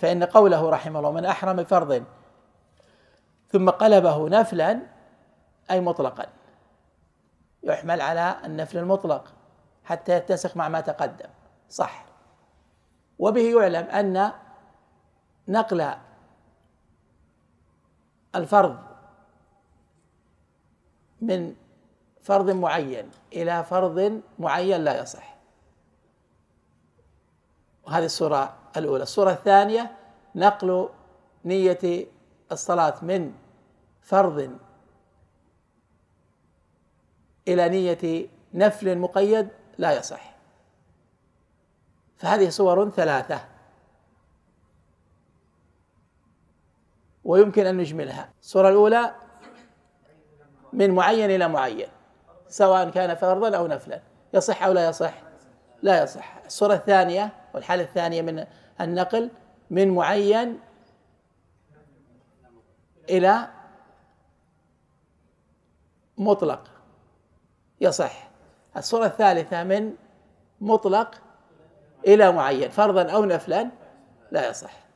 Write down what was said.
فإن قوله رحمه الله من أحرم بفرض ثم قلبه نفلا أي مطلقا يحمل على النفل المطلق حتى يتسق مع ما تقدم صح وبه يعلم أن نقل الفرض من فرض معين إلى فرض معين لا يصح هذه الصورة الأولى الصورة الثانية نقل نية الصلاة من فرض إلى نية نفل مقيد لا يصح فهذه صور ثلاثة ويمكن أن نجملها الصورة الأولى من معين إلى معين سواء كان فرضا أو نفلا يصح أو لا يصح لا يصح الصورة الثانية والحالة الثانية من النقل من معين إلى مطلق يصح الصورة الثالثة من مطلق إلى معين فرضا أو نفلا لا يصح